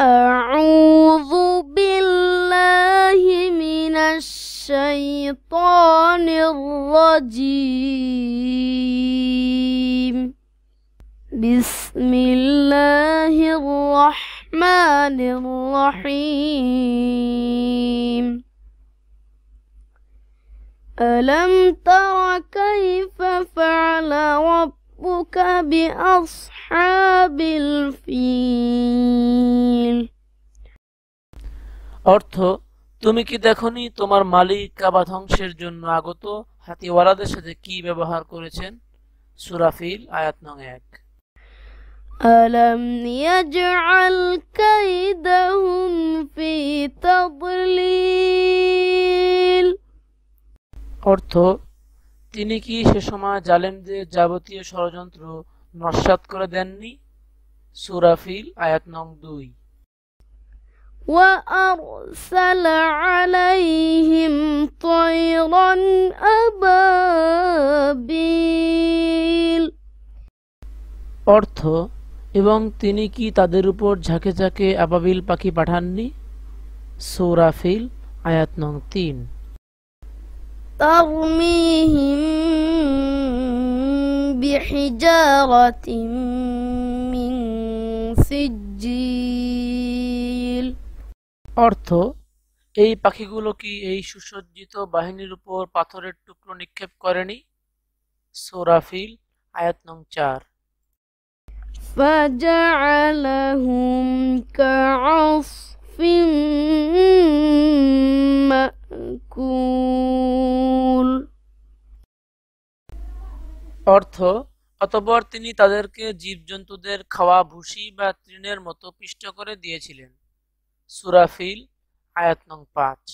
أعوذ بالله من الشيطان الرجيم بسم الله الرحمن الرحيم ألم تر كيف فعل ربك بأصحاب الفيل অর্থ তুমি কি দেখনি তোমার মালিক কাবা ধ্বংসের জন্য আগত হাতিওয়ালাদের সাথে কি ব্যবহার করেছেন সুরাফিল আয়াত নং এক ألم يجعل كيدهم في تضليل অর্থ তিনি কি সে সময় জালেমদের যাবতীয় ষড়যন্ত্র নস্বাত করে দেননি সুরাফিল আয়াত নং দুই وأرسل عليهم طيرا أبابيل অর্থ এবং তিনি কি তাদের উপর ঝাঁকে ঝাঁকে আবাবিল পাখি পাঠাননি সৌরাফিল আয়াত নং তিন بحجارة من سجيل অর্থ এই পাখিগুলো কি এই সুসজ্জিত বাহিনীর উপর পাথরের টুকরো নিক্ষেপ করেনি সোরাফিল আয়াত নং চার فجعلهم كعصف مأكول অর্থ অতঃপর তিনি তাদেরকে জীবজন্তুদের খাওয়া ভুসি বা তৃণের মতো পিষ্ট করে দিয়েছিলেন সুরাফিল আয়াত নং পাঁচ